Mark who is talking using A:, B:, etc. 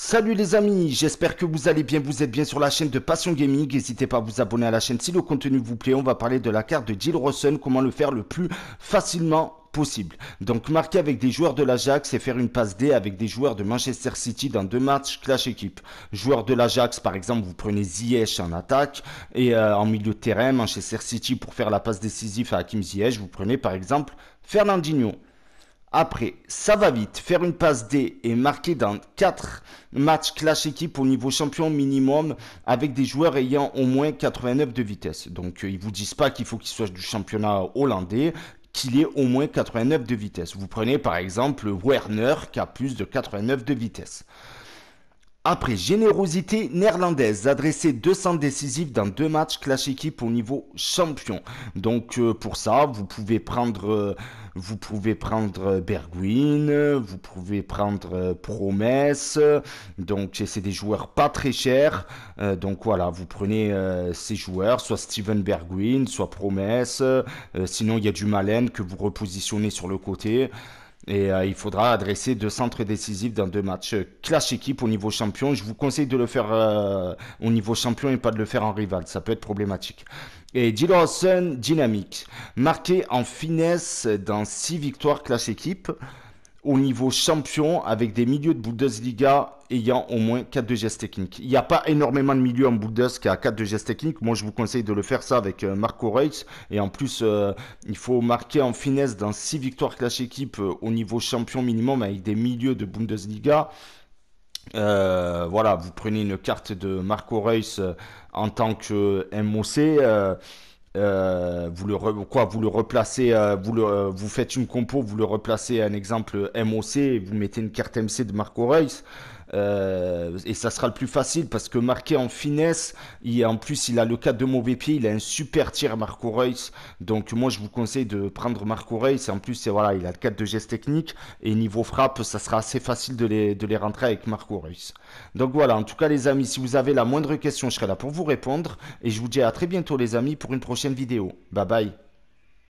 A: Salut les amis, j'espère que vous allez bien, vous êtes bien sur la chaîne de Passion Gaming, n'hésitez pas à vous abonner à la chaîne si le contenu vous plaît, on va parler de la carte de Jill Rosen, comment le faire le plus facilement possible. Donc marquer avec des joueurs de l'Ajax et faire une passe D avec des joueurs de Manchester City dans deux matchs clash équipe. Joueurs de l'Ajax par exemple, vous prenez Ziyech en attaque et euh, en milieu de terrain Manchester City pour faire la passe décisive à Hakim Ziyech, vous prenez par exemple Fernandinho. Après, ça va vite. Faire une passe D et marquer dans 4 matchs clash équipe au niveau champion minimum avec des joueurs ayant au moins 89 de vitesse. Donc euh, ils vous disent pas qu'il faut qu'il soit du championnat hollandais, qu'il ait au moins 89 de vitesse. Vous prenez par exemple Werner qui a plus de 89 de vitesse. Après générosité néerlandaise, adressé 200 décisifs dans deux matchs, clash équipe au niveau champion. Donc euh, pour ça, vous pouvez prendre, euh, vous pouvez prendre euh, Bergwijn, vous pouvez prendre Promesse. Donc c'est des joueurs pas très chers. donc voilà, vous prenez ces joueurs, soit Steven Bergwijn, soit Promesse. sinon il y a du Malen que vous repositionnez sur le côté. Et euh, il faudra adresser deux centres décisifs dans deux matchs. Clash équipe au niveau champion. Je vous conseille de le faire euh, au niveau champion et pas de le faire en rival. Ça peut être problématique. Et Dillorson, dynamique. Marqué en finesse dans six victoires clash équipe au niveau champion avec des milieux de Bundesliga ayant au moins 4 de gestes techniques. Il n'y a pas énormément de milieux en Bundesliga qui a 4 de gestes techniques. Moi, je vous conseille de le faire ça avec euh, Marco Reus. Et en plus, euh, il faut marquer en finesse dans 6 victoires clash équipe euh, au niveau champion minimum avec des milieux de Bundesliga. voilà, vous prenez une carte de Marco Reus en tant que MOC. Euh, vous le quoi vous le replacez euh, vous euh, vous faites une compo vous le replacez un exemple MOC vous mettez une carte MC de Marco Reus euh, et ça sera le plus facile parce que marqué en finesse, il, en plus il a le cas de mauvais pied, il a un super tir Marco Reus. Donc moi je vous conseille de prendre Marco Reus. En plus, voilà, il a le 4 de gestes techniques et niveau frappe, ça sera assez facile de les, de les rentrer avec Marco Reus. Donc voilà, en tout cas les amis, si vous avez la moindre question, je serai là pour vous répondre. Et je vous dis à très bientôt les amis pour une prochaine vidéo. Bye bye.